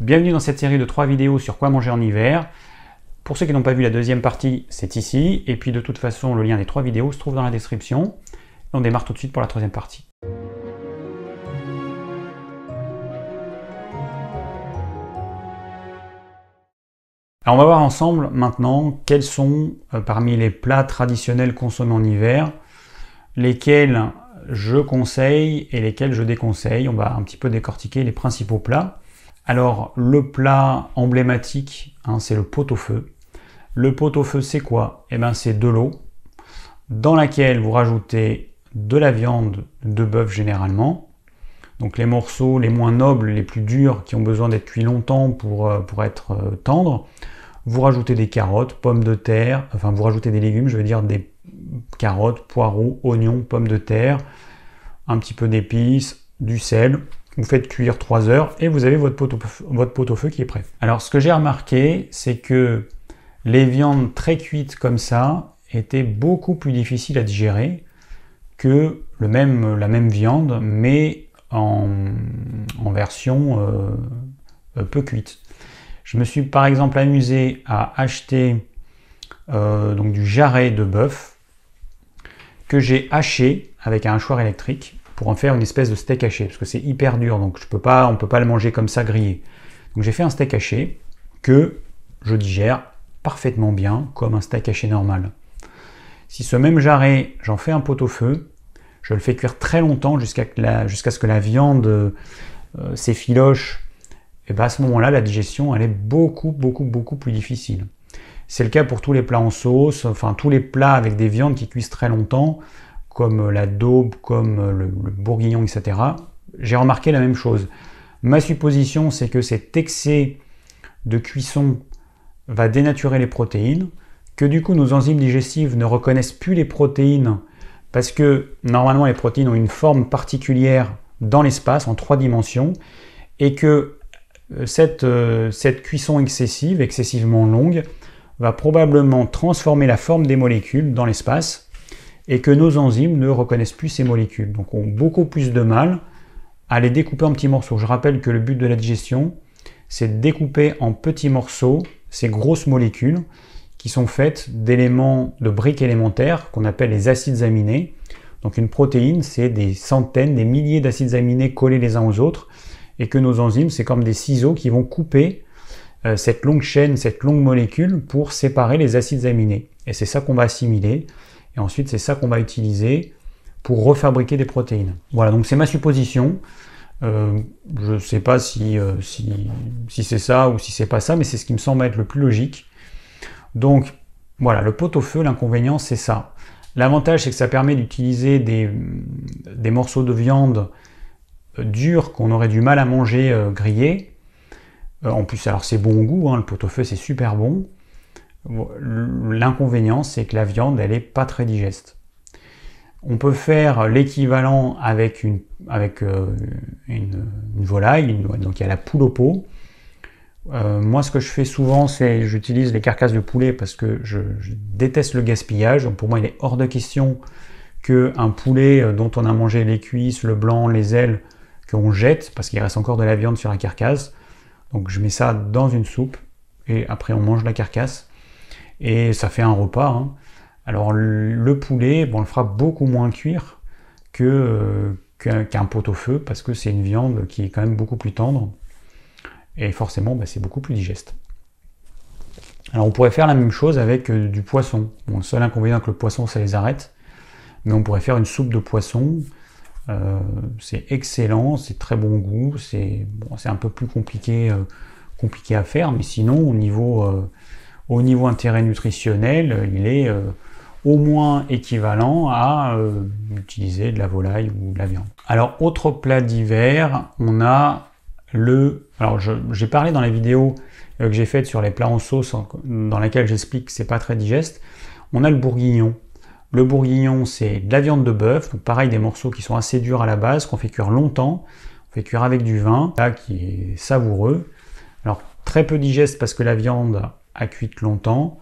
Bienvenue dans cette série de trois vidéos sur quoi manger en hiver. Pour ceux qui n'ont pas vu la deuxième partie, c'est ici. Et puis de toute façon, le lien des trois vidéos se trouve dans la description. on démarre tout de suite pour la troisième partie. Alors on va voir ensemble maintenant quels sont euh, parmi les plats traditionnels consommés en hiver, lesquels je conseille et lesquels je déconseille. On va un petit peu décortiquer les principaux plats. Alors le plat emblématique, hein, c'est le pot au feu. Le pot au feu, c'est quoi Eh ben, c'est de l'eau dans laquelle vous rajoutez de la viande de bœuf généralement. Donc les morceaux les moins nobles, les plus durs, qui ont besoin d'être cuits longtemps pour, euh, pour être euh, tendres. Vous rajoutez des carottes, pommes de terre, enfin vous rajoutez des légumes, je veux dire des carottes, poireaux, oignons, pommes de terre, un petit peu d'épices, du sel, vous faites cuire 3 heures et vous avez votre pot, au, feu qui est prêt. Alors ce que j'ai remarqué, c'est que les viandes très cuites comme ça étaient beaucoup plus difficiles à digérer que le même, la même viande, mais en, version euh, peu cuite. Je me suis par exemple amusé à acheter euh, donc du jarret de bœuf que j'ai haché avec un hachoir électrique pour en faire une espèce de steak haché, parce que c'est hyper dur, donc je peux pas, on ne peut pas le manger comme ça grillé. Donc j'ai fait un steak haché que je digère parfaitement bien, comme un steak haché normal. Si ce même jarret, j'en fais un pot-au-feu, je le fais cuire très longtemps jusqu'à ce que la viande euh, s'effiloche, et bien à ce moment-là, la digestion, elle est beaucoup, beaucoup, beaucoup plus difficile. C'est le cas pour tous les plats en sauce, enfin tous les plats avec des viandes qui cuisent très longtemps comme la daube, comme le, bourguignon, etc., j'ai remarqué la même chose. Ma supposition, c'est que cet excès de cuisson va dénaturer les protéines, que du coup nos enzymes digestives ne reconnaissent plus les protéines, parce que normalement les protéines ont une forme particulière dans l'espace, en trois dimensions, et que euh, euh, cette cuisson excessive, excessivement longue, va probablement transformer la forme des molécules dans l'espace, et que nos enzymes ne reconnaissent plus ces molécules. Donc on a beaucoup plus de mal à les découper en petits morceaux. Je rappelle que le but de la digestion, c'est de découper en petits morceaux ces grosses molécules qui sont faites d'éléments, de briques élémentaires qu'on appelle les acides aminés. Donc une protéine, c'est des centaines, des milliers d'acides aminés collés les uns aux autres et que nos enzymes, c'est comme des ciseaux qui vont couper euh, cette longue chaîne, cette longue molécule pour séparer les acides aminés. Et c'est ça qu'on va assimiler et ensuite, c'est ça qu'on va utiliser pour refabriquer des protéines. Voilà, donc c'est ma supposition. Euh, je ne sais pas euh, si, c'est ça ou si c'est pas ça, mais c'est ce qui me semble être le plus logique. Donc voilà, le pot-au-feu, l'inconvénient, c'est ça. L'avantage, c'est que ça permet d'utiliser des, morceaux de viande euh, durs qu'on aurait du mal à manger grillés. en plus, alors c'est bon au goût, hein, le pot-au-feu, c'est super bon. L'inconvénient, c'est que la viande, elle n'est pas très digeste. On peut faire l'équivalent avec, une, euh, volaille, donc il y a la poule au pot. Euh, moi, ce que je fais souvent, c'est j'utilise les carcasses de poulet parce que je, déteste le gaspillage. pour moi, il est hors de question qu'un poulet euh, dont on a mangé les cuisses, le blanc, les ailes, qu'on jette parce qu'il reste encore de la viande sur la carcasse. Donc je mets ça dans une soupe et après on mange la carcasse et ça fait un repas. Hein. Alors le poulet, bon, on le fera beaucoup moins cuire que, euh, qu'un, pot-au-feu parce que c'est une viande qui est quand même beaucoup plus tendre et forcément bah, c'est beaucoup plus digeste. Alors on pourrait faire la même chose avec euh, du poisson. le seul inconvénient que le poisson ça les arrête, mais on pourrait faire une soupe de poisson. Euh, c'est excellent, c'est très bon goût, c'est, bon, c'est un peu plus compliqué, compliqué à faire, mais sinon au niveau au niveau intérêt nutritionnel, il est euh, au moins équivalent à euh, utiliser de la volaille ou de la viande. Alors, autre plat d'hiver, on a le... Alors, j'ai parlé dans la vidéo euh, que j'ai faite sur les plats en sauce, dans laquelle j'explique que c'est pas très digeste. On a le bourguignon. Le bourguignon, c'est de la viande de bœuf, donc pareil, des morceaux qui sont assez durs à la base, qu'on fait cuire longtemps, on fait cuire avec du vin, là qui est savoureux. Alors, très peu digeste parce que la viande cuite longtemps.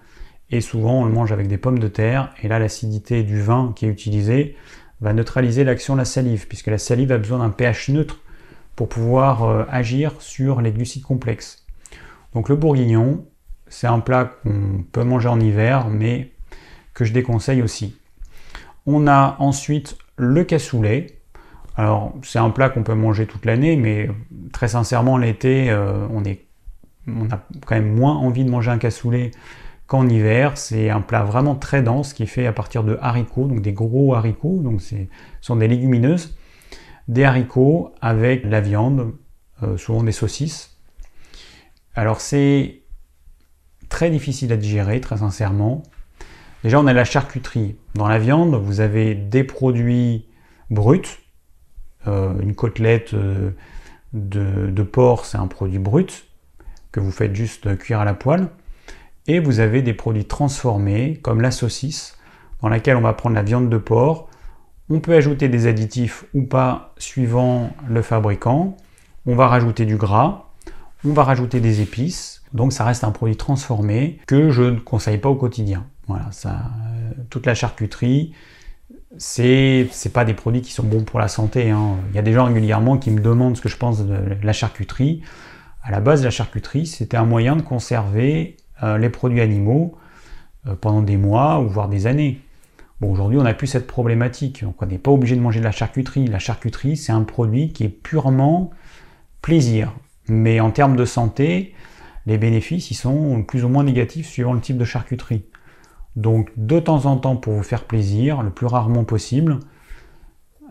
Et souvent, on le mange avec des pommes de terre. Et là, l'acidité du vin qui est utilisé va neutraliser l'action de la salive, puisque la salive a besoin d'un pH neutre pour pouvoir euh, agir sur les glucides complexes. Donc le bourguignon, c'est un plat qu'on peut manger en hiver, mais que je déconseille aussi. On a ensuite le cassoulet. Alors c'est un plat qu'on peut manger toute l'année, mais très sincèrement l'été, euh, on est on a quand même moins envie de manger un cassoulet qu'en hiver. C'est un plat vraiment très dense qui est fait à partir de haricots, donc des gros haricots, donc ce sont des légumineuses, des haricots avec la viande, euh, souvent des saucisses. Alors c'est très difficile à digérer, très sincèrement. Déjà, on a la charcuterie. Dans la viande, vous avez des produits bruts, euh, une côtelette. Euh, de, porc, c'est un produit brut que vous faites juste cuire à la poêle. Et vous avez des produits transformés comme la saucisse dans laquelle on va prendre la viande de porc. On peut ajouter des additifs ou pas suivant le fabricant. On va rajouter du gras. On va rajouter des épices. Donc ça reste un produit transformé que je ne conseille pas au quotidien. Voilà, ça, euh, toute la charcuterie, c'est c'est pas des produits qui sont bons pour la santé. Hein. Il y a des gens régulièrement qui me demandent ce que je pense de la charcuterie. À la base, la charcuterie, c'était un moyen de conserver euh, les produits animaux euh, pendant des mois ou voire des années. Bon, aujourd'hui, on n'a plus cette problématique. on n'est pas obligé de manger de la charcuterie. La charcuterie, c'est un produit qui est purement plaisir. Mais en termes de santé, les bénéfices, ils sont plus ou moins négatifs suivant le type de charcuterie. Donc, de temps en temps, pour vous faire plaisir, le plus rarement possible,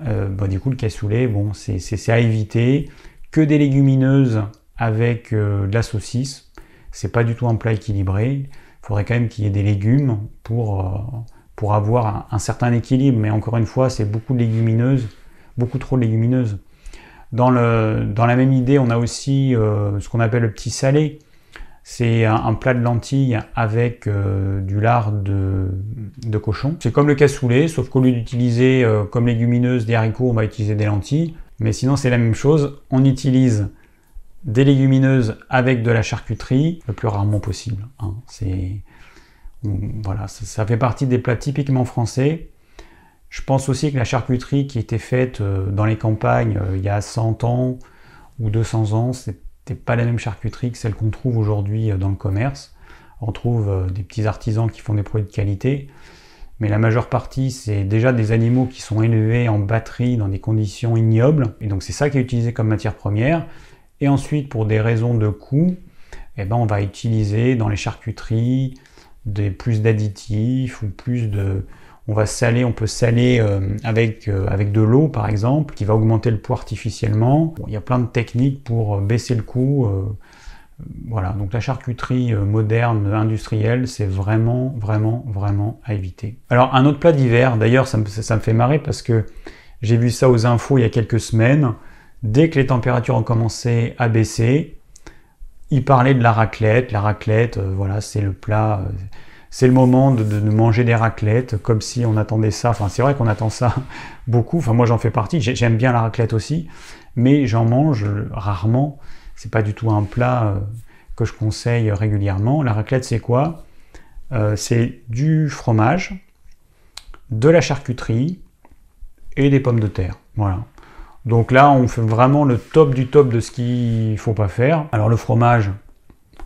euh, bah, du coup, le cassoulet, bon, c'est à éviter. Que des légumineuses avec euh, de la saucisse. C'est pas du tout un plat équilibré. Il faudrait quand même qu'il y ait des légumes pour, euh, pour avoir un, certain équilibre. Mais encore une fois, c'est beaucoup de légumineuses, beaucoup trop de légumineuses. Dans, le, dans la même idée, on a aussi euh, ce qu'on appelle le petit salé. C'est un, plat de lentilles avec du lard de, cochon. C'est comme le cassoulet, sauf qu'au lieu d'utiliser comme légumineuse des haricots, on va utiliser des lentilles. Mais sinon, c'est la même chose. On utilise des légumineuses avec de la charcuterie le plus rarement possible. Hein. C'est voilà, ça, fait partie des plats typiquement français. Je pense aussi que la charcuterie qui était faite euh, dans les campagnes euh, il y a 100 ans ou 200 ans, c'était pas la même charcuterie que celle qu'on trouve aujourd'hui euh, dans le commerce. On trouve des petits artisans qui font des produits de qualité, mais la majeure partie, c'est déjà des animaux qui sont élevés en batterie dans des conditions ignobles. Et donc c'est ça qui est utilisé comme matière première. Et ensuite, pour des raisons de coût, eh ben, on va utiliser dans les charcuteries des, plus d'additifs ou plus de... On va saler, on peut saler euh, euh, avec, de l'eau par exemple, qui va augmenter le poids artificiellement. il y a plein de techniques pour euh, baisser le coût. voilà, donc la charcuterie moderne, industrielle, c'est vraiment, vraiment, vraiment à éviter. Alors un autre plat d'hiver, d'ailleurs ça me fait marrer parce que j'ai vu ça aux infos il y a quelques semaines dès que les températures ont commencé à baisser, il parlait de la raclette. La raclette, euh, voilà, c'est le plat. Euh, c'est le moment de, manger des raclettes, comme si on attendait ça. Enfin, c'est vrai qu'on attend ça beaucoup. Enfin, moi, j'en fais partie. J'aime bien la raclette aussi, mais j'en mange rarement. C'est pas du tout un plat euh, que je conseille régulièrement. La raclette, c'est quoi C'est du fromage, de la charcuterie et des pommes de terre. Voilà. Donc là, on fait vraiment le top du top de ce qu'il faut pas faire. Alors le fromage,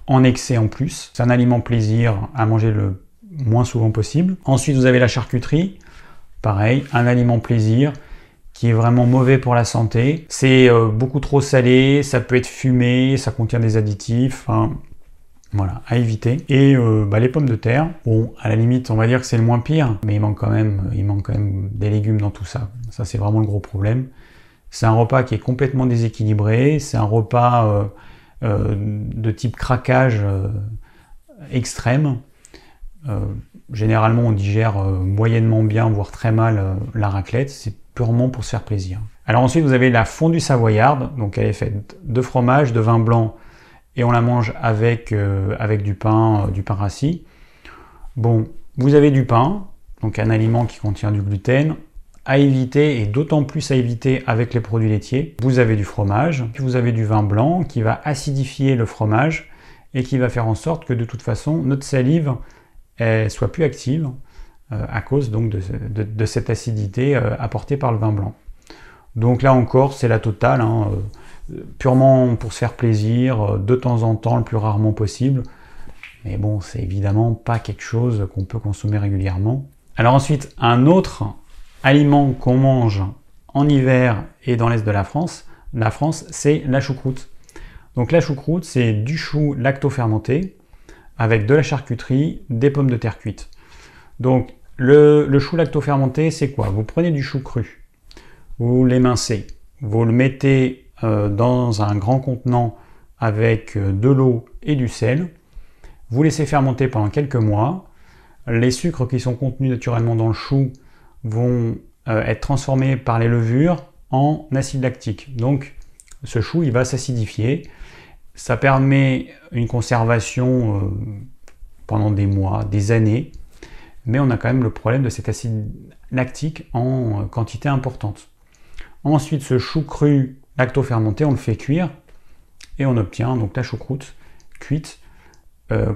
en excès en plus. C'est un aliment plaisir à manger le moins souvent possible. Ensuite, vous avez la charcuterie. Pareil, un aliment plaisir qui est vraiment mauvais pour la santé. C'est euh, beaucoup trop salé, ça peut être fumé, ça contient des additifs. Voilà, à éviter. Et euh, bah, les pommes de terre, bon, à la limite, on va dire que c'est le moins pire, mais il manque quand même, il manque quand même des légumes dans tout ça. Ça, c'est vraiment le gros problème. C'est un repas qui est complètement déséquilibré, c'est un repas euh, euh, de type craquage euh, extrême. généralement, on digère moyennement bien, voire très mal la raclette. C'est purement pour se faire plaisir. Alors ensuite, vous avez la fondue savoyarde. Donc, elle est faite de fromage, de vin blanc, et on la mange avec, avec du pain, du pain rassis. Bon, vous avez du pain, donc un aliment qui contient du gluten à éviter et d'autant plus à éviter avec les produits laitiers. Vous avez du fromage, puis vous avez du vin blanc qui va acidifier le fromage et qui va faire en sorte que de toute façon notre salive soit plus active euh, à cause donc de, cette acidité euh, apportée par le vin blanc. Donc là encore, c'est la totale, hein, euh, purement pour se faire plaisir, de temps en temps, le plus rarement possible. Mais bon, c'est évidemment pas quelque chose qu'on peut consommer régulièrement. Alors ensuite, un autre aliments qu'on mange en hiver et dans l'est de la France, la France, c'est la choucroute. Donc la choucroute, c'est du chou lactofermenté avec de la charcuterie, des pommes de terre cuites. Donc le, chou lactofermenté, c'est quoi Vous prenez du chou cru, vous l'émincez, vous le mettez euh, dans un grand contenant avec euh, de l'eau et du sel, vous laissez fermenter pendant quelques mois, les sucres qui sont contenus naturellement dans le chou vont euh, être transformés par les levures en acide lactique. Donc ce chou, il va s'acidifier. Ça permet une conservation euh, pendant des mois, des années, mais on a quand même le problème de cet acide lactique en euh, quantité importante. Ensuite, ce chou cru lactofermenté, on le fait cuire et on obtient donc la choucroute cuite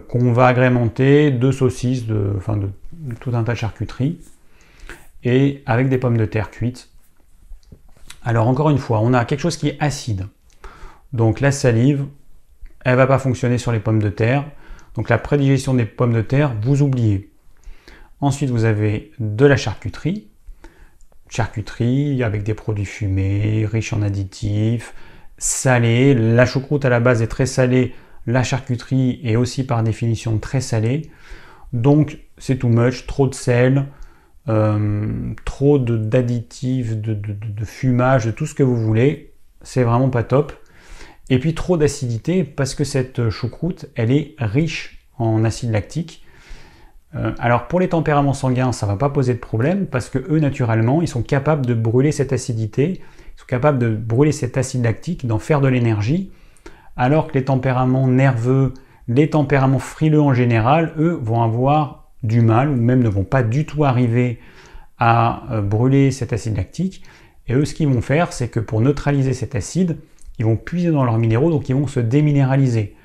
qu'on va agrémenter de saucisses, de, de, de tout un tas de charcuteries et avec des pommes de terre cuites. Alors encore une fois, on a quelque chose qui est acide. Donc la salive, elle va pas fonctionner sur les pommes de terre. Donc la prédigestion des pommes de terre, vous oubliez. Ensuite, vous avez de la charcuterie. Charcuterie avec des produits fumés, riches en additifs, salés. La choucroute à la base est très salée. La charcuterie est aussi par définition très salée. Donc c'est too much, trop de sel, euh, trop d'additifs, de, de, fumage, de tout ce que vous voulez, c'est vraiment pas top. Et puis trop d'acidité parce que cette euh, choucroute, elle est riche en acide lactique. Euh, alors pour les tempéraments sanguins, ça va pas poser de problème parce que eux, naturellement, ils sont capables de brûler cette acidité, ils sont capables de brûler cet acide lactique, d'en faire de l'énergie, alors que les tempéraments nerveux, les tempéraments frileux en général, eux, vont avoir du mal, ou même ne vont pas du tout arriver à euh, brûler cet acide lactique. Et eux, ce qu'ils vont faire, c'est que pour neutraliser cet acide, ils vont puiser dans leurs minéraux, donc ils vont se déminéraliser.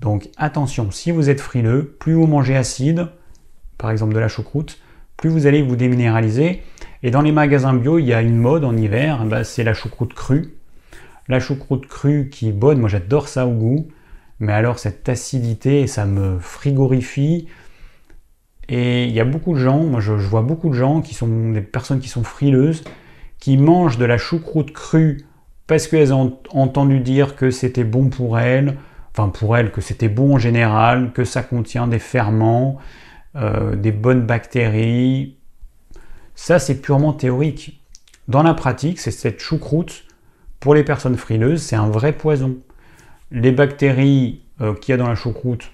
Donc attention, si vous êtes frileux, plus vous mangez acide, par exemple de la choucroute, plus vous allez vous déminéraliser. Et dans les magasins bio, il y a une mode en hiver, eh ben, c'est la choucroute crue. La choucroute crue qui est bonne, moi j'adore ça au goût, mais alors cette acidité, ça me frigorifie, et il y a beaucoup de gens, moi je, vois beaucoup de gens qui sont des personnes qui sont frileuses, qui mangent de la choucroute crue parce qu'elles ont entendu dire que c'était bon pour elles, enfin pour elles que c'était bon en général, que ça contient des ferments, euh, des bonnes bactéries. Ça c'est purement théorique. Dans la pratique, c'est cette choucroute, pour les personnes frileuses, c'est un vrai poison. Les bactéries euh, qu'il y a dans la choucroute,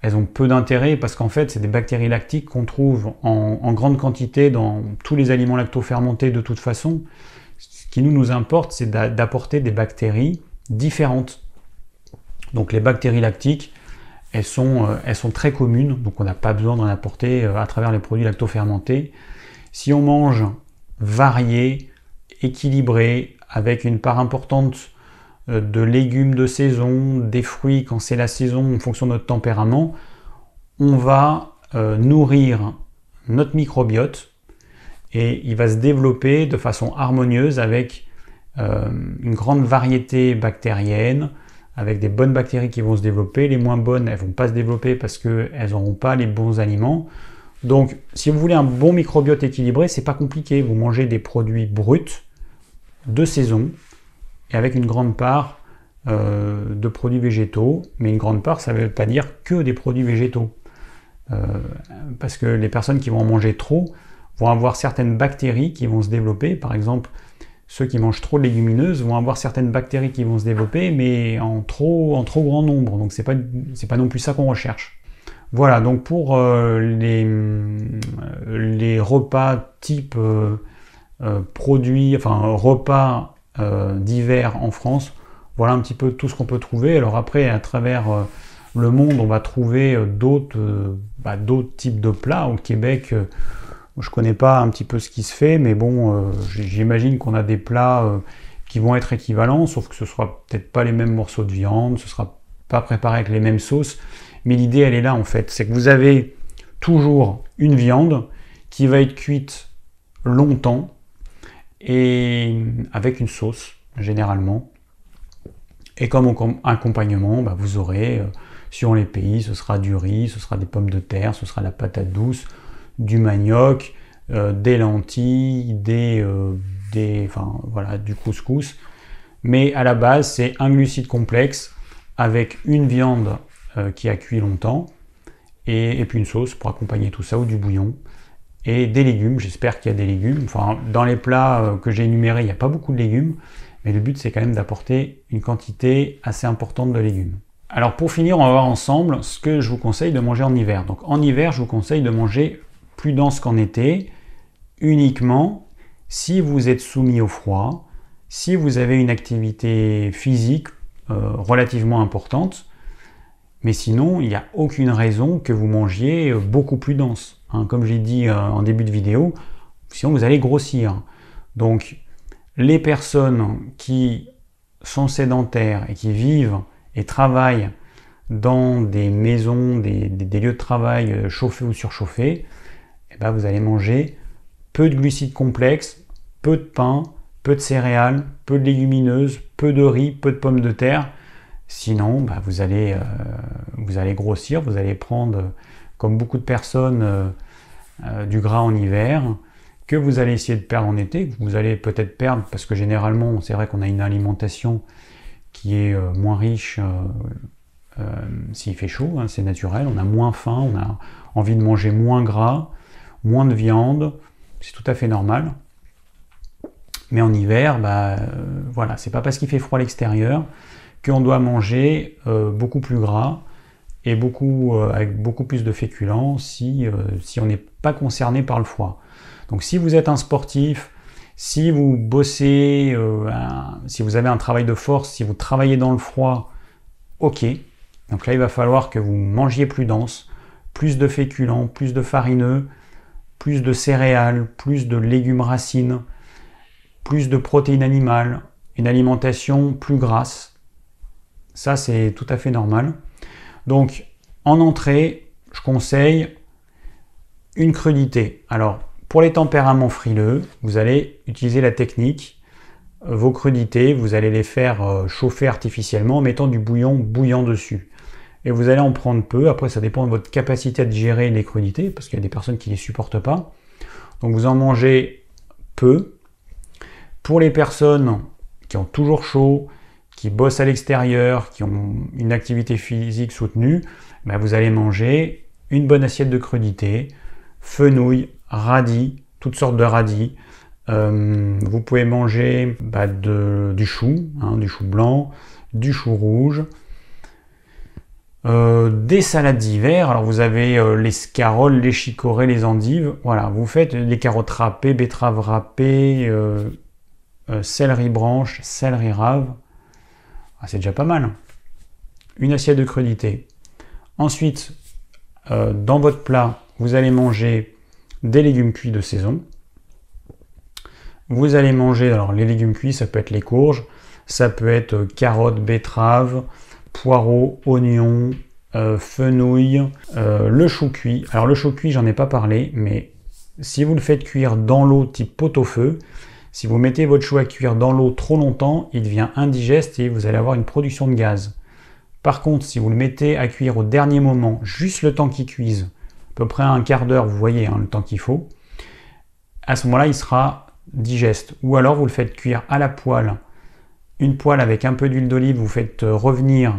elles ont peu d'intérêt parce qu'en fait, c'est des bactéries lactiques qu'on trouve en, grande quantité dans tous les aliments lactofermentés de toute façon. Ce qui nous, nous importe, c'est d'apporter des bactéries différentes. Donc les bactéries lactiques, elles sont, euh, elles sont très communes, donc on n'a pas besoin d'en apporter euh, à travers les produits lactofermentés. Si on mange varié, équilibré, avec une part importante euh, de légumes de saison, des fruits quand c'est la saison en fonction de notre tempérament, on va euh, nourrir notre microbiote et il va se développer de façon harmonieuse avec euh, une grande variété bactérienne, avec des bonnes bactéries qui vont se développer, les moins bonnes, elles vont pas se développer parce qu'elles n'auront pas les bons aliments. Donc, si vous voulez un bon microbiote équilibré, ce n'est pas compliqué. Vous mangez des produits bruts de saison, et avec une grande part euh, de produits végétaux, mais une grande part, ça ne veut pas dire que des produits végétaux. Euh, parce que les personnes qui vont en manger trop vont avoir certaines bactéries qui vont se développer. Par exemple, ceux qui mangent trop de légumineuses vont avoir certaines bactéries qui vont se développer, mais en trop, en trop grand nombre. Donc ce n'est pas, pas non plus ça qu'on recherche. Voilà, donc pour euh, les, les, repas type produits, enfin repas euh, d'hiver en France. Voilà un petit peu tout ce qu'on peut trouver. Alors après, à travers euh, le monde, on va trouver euh, bah, d'autres types de plats. Au Québec, je connais pas un petit peu ce qui se fait, mais bon, j'imagine qu'on a des plats qui vont être équivalents, sauf que ce ne sera peut-être pas les mêmes morceaux de viande, ce sera pas préparé avec les mêmes sauces. Mais l'idée, elle est là en fait. C'est que vous avez toujours une viande qui va être cuite longtemps, et avec une sauce généralement. Et comme accompagnement, bah, vous aurez, euh, sur les pays, ce sera du riz, ce sera des pommes de terre, ce sera de la patate douce, du manioc, euh, des lentilles, des, euh, voilà, du couscous. Mais à la base, c'est un glucide complexe avec une viande qui a cuit longtemps et, puis une sauce pour accompagner tout ça ou du bouillon et des légumes. J'espère qu'il y a des légumes. Enfin, dans les plats euh, que j'ai énumérés, il n'y a pas beaucoup de légumes, mais le but c'est quand même d'apporter une quantité assez importante de légumes. Alors pour finir, on va voir ensemble ce que je vous conseille de manger en hiver. Donc en hiver, je vous conseille de manger plus dense qu'en été, uniquement si vous êtes soumis au froid, si vous avez une activité physique euh, relativement importante, mais sinon, il n'y a aucune raison que vous mangiez euh, beaucoup plus dense comme hein, comme j'ai dit euh, en début de vidéo, sinon vous allez grossir. Donc les personnes qui sont sédentaires et qui vivent et travaillent dans des maisons, des, lieux de travail euh, chauffés ou surchauffés, et eh ben, vous allez manger peu de glucides complexes, peu de pain, peu de céréales, peu de légumineuses, peu de riz, peu de pommes de terre. Sinon, bah, vous, allez, euh, vous allez grossir, vous allez prendre comme beaucoup de personnes, euh, euh, du gras en hiver, que vous allez essayer de perdre en été, que vous allez peut-être perdre parce que généralement, c'est vrai qu'on a une alimentation qui est euh, moins riche s'il fait chaud, hein, c'est naturel, on a moins faim, on a envie de manger moins gras, moins de viande, c'est tout à fait normal. Mais en hiver, bah, voilà, c'est pas parce qu'il fait froid à l'extérieur qu'on doit manger beaucoup plus gras beaucoup, euh, avec beaucoup plus de féculents si, euh, si on n'est pas concerné par le foie. Donc si vous êtes un sportif, si vous bossez, euh, si vous avez un travail de force, si vous travaillez dans le froid, ok. Donc là, il va falloir que vous mangiez plus dense, plus de féculents, plus de farineux, plus de céréales, plus de légumes racines, plus de protéines animales, une alimentation plus grasse. Ça, c'est tout à fait normal. Donc, en entrée, je conseille une crudité. Alors, pour les tempéraments frileux, vous allez utiliser la technique. Vos crudités, vous allez les faire euh, chauffer artificiellement en mettant du bouillon bouillant dessus. Et vous allez en prendre peu. Après, ça dépend de votre capacité à digérer les crudités, parce qu'il y a des personnes qui ne les supportent pas. Donc, vous en mangez peu. Pour les personnes qui ont toujours chaud, qui bossent à l'extérieur, qui ont une activité physique soutenue, ben, vous allez manger une bonne assiette de crudités, fenouil, radis, toutes sortes de radis. Euh, vous pouvez manger bah, du chou, hein, du chou blanc, du chou rouge, euh, des salades d'hiver. Alors vous avez euh, les scaroles, les chicorées, les endives. Voilà, vous faites les carottes râpées, betteraves râpées, céleri branche, céleri rave. Ah, c'est déjà pas mal. Hein. Une assiette de crudité. Ensuite, euh, dans votre plat, vous allez manger des légumes cuits de saison. Vous allez manger, alors les légumes cuits, ça peut être les courges, ça peut être euh, carottes, betteraves, poireaux, oignons, euh, fenouil, euh, le chou cuit. Alors le chou cuit, j'en ai pas parlé, mais si vous le faites cuire dans l'eau type pot-au-feu, si vous mettez votre chou à cuire dans l'eau trop longtemps, il devient indigeste et vous allez avoir une production de gaz. Par contre, si vous le mettez à cuire au dernier moment, juste le temps qu'il cuise, à peu près un quart d'heure, vous voyez hein, le temps qu'il faut, à ce moment-là, il sera digeste. Ou alors vous le faites cuire à la poêle, une poêle avec un peu d'huile d'olive, vous faites euh, revenir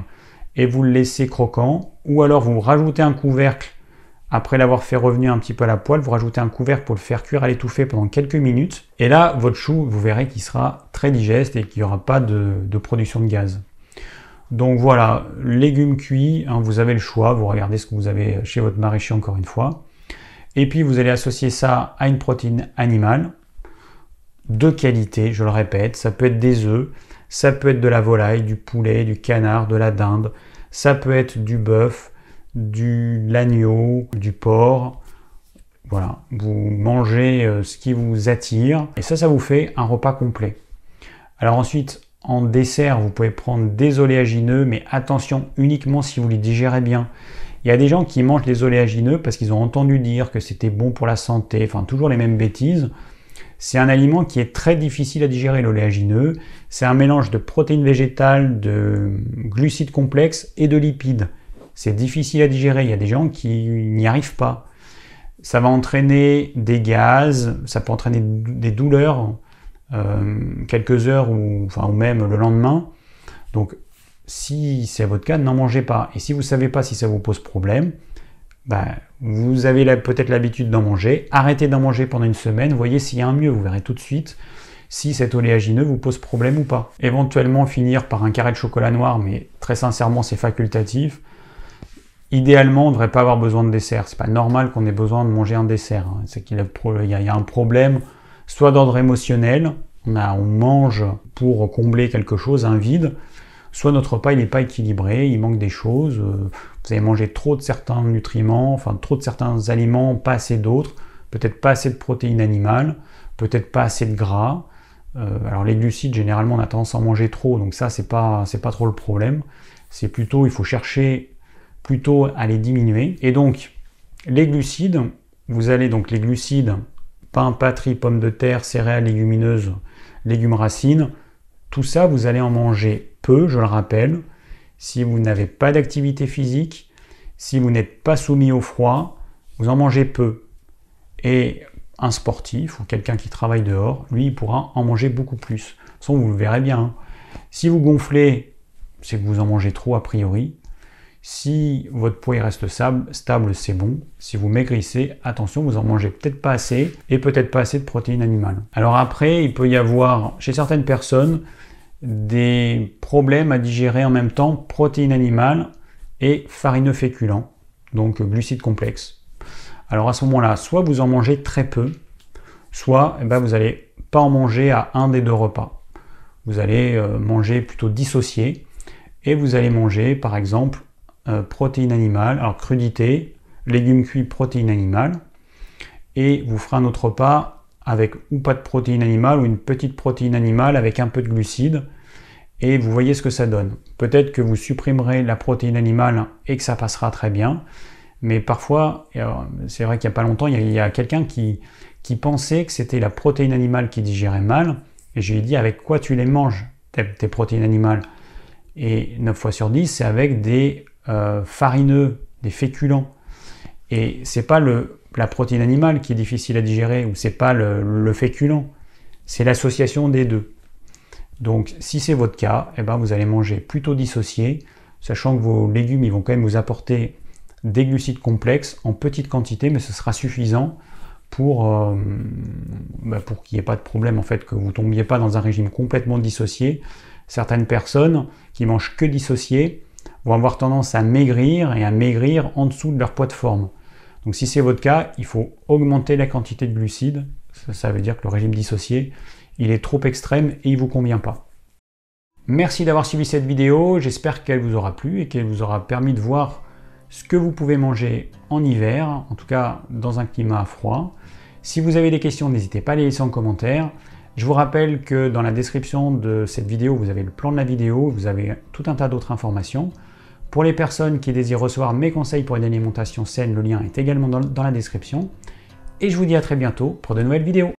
et vous le laissez croquant. Ou alors vous rajoutez un couvercle après l'avoir fait revenir un petit peu à la poêle, vous rajoutez un couvercle pour le faire cuire à l'étouffée pendant quelques minutes. Et là, votre chou, vous verrez qu'il sera très digeste et qu'il n'y aura pas de, production de gaz. Donc voilà, légumes cuits, hein, vous avez le choix, vous regardez ce que vous avez chez votre maraîcher encore une fois. Et puis vous allez associer ça à une protéine animale de qualité, je le répète, ça peut être des œufs, ça peut être de la volaille, du poulet, du canard, de la dinde, ça peut être du bœuf, du l'agneau, du porc. Voilà, vous mangez euh, ce qui vous attire et ça, ça vous fait un repas complet. Alors ensuite, en dessert, vous pouvez prendre des oléagineux, mais attention uniquement si vous les digérez bien. Il y a des gens qui mangent des oléagineux parce qu'ils ont entendu dire que c'était bon pour la santé, enfin toujours les mêmes bêtises. C'est un aliment qui est très difficile à digérer, l'oléagineux. C'est un mélange de protéines végétales, de glucides complexes et de lipides c'est difficile à digérer. Il y a des gens qui n'y arrivent pas. Ça va entraîner des gaz, ça peut entraîner des douleurs euh, quelques heures ou, enfin, même le lendemain. Donc, si c'est votre cas, n'en mangez pas. Et si vous ne savez pas si ça vous pose problème, ben, vous avez peut-être l'habitude d'en manger. Arrêtez d'en manger pendant une semaine. Voyez s'il y a un mieux. Vous verrez tout de suite si cet oléagineux vous pose problème ou pas. Éventuellement finir par un carré de chocolat noir, mais très sincèrement c'est facultatif. Idéalement, on devrait pas avoir besoin de dessert. C'est pas normal qu'on ait besoin de manger un dessert. Hein. C'est qu'il y, a un problème, soit d'ordre émotionnel, on, mange pour combler quelque chose, un vide, soit notre repas il n'est pas équilibré, il manque des choses, euh, vous avez mangé trop de certains nutriments, enfin trop de certains aliments, pas assez d'autres, peut-être pas assez de protéines animales, peut-être pas assez de gras. Euh, alors les glucides généralement on a tendance à en manger trop, donc ça c'est pas c'est pas trop le problème. C'est plutôt il faut chercher plutôt à les diminuer. Et donc, les glucides, vous allez donc les glucides, pain, patrie, pommes de terre, céréales, légumineuses, légumes racines, tout ça, vous allez en manger peu, je le rappelle, si vous n'avez pas d'activité physique, si vous n'êtes pas soumis au froid, vous en mangez peu. Et un sportif ou quelqu'un qui travaille dehors, lui, il pourra en manger beaucoup plus. De vous le verrez bien. Hein. Si vous gonflez, c'est que vous en mangez trop a priori. Si votre poids reste stable, c'est bon. Si vous maigrissez, attention, vous en mangez peut-être pas assez et peut-être pas assez de protéines animales. Alors après, il peut y avoir chez certaines personnes des problèmes à digérer en même temps protéines animales et farineux féculents, donc glucides complexes. Alors à ce moment-là, soit vous en mangez très peu, soit eh ben, vous n'allez pas en manger à un des deux repas. Vous allez euh, manger plutôt dissocié et vous allez manger par exemple euh, protéines animales, alors crudité, légumes cuits, protéines animales. Et vous ferez un autre repas avec ou pas de protéines animales ou une petite protéine animale avec un peu de glucides. Et vous voyez ce que ça donne. Peut-être que vous supprimerez la protéine animale et que ça passera très bien. Mais parfois, c'est vrai qu'il n'y a pas longtemps, il y a, quelqu'un qui, qui pensait que c'était la protéine animale qui digérait mal. Et je lui ai dit avec quoi tu les manges, tes, tes protéines animales. Et 9 fois sur 10, c'est avec des euh, farineux, des féculents. Et c'est pas la protéine animale qui est difficile à digérer ou c'est pas le, féculent, c'est l'association des deux. Donc si c'est votre cas, eh ben, vous allez manger plutôt dissocié, sachant que vos légumes ils vont quand même vous apporter des glucides complexes en petite quantité, mais ce sera suffisant pour, euh, bah, pour qu'il n'y ait pas de problème en fait, que vous tombiez pas dans un régime complètement dissocié. Certaines personnes qui mangent que dissocié, vont avoir tendance à maigrir et à maigrir en dessous de leur poids de forme. Donc si c'est votre cas, il faut augmenter la quantité de glucides. Ça, veut dire que le régime dissocié, il est trop extrême et il ne vous convient pas. Merci d'avoir suivi cette vidéo. J'espère qu'elle vous aura plu et qu'elle vous aura permis de voir ce que vous pouvez manger en hiver, en tout cas dans un climat froid. Si vous avez des questions, n'hésitez pas à les laisser en commentaire. Je vous rappelle que dans la description de cette vidéo, vous avez le plan de la vidéo, vous avez tout un tas d'autres informations. Pour les personnes qui désirent recevoir mes conseils pour une alimentation saine, le lien est également dans, la description. Et je vous dis à très bientôt pour de nouvelles vidéos.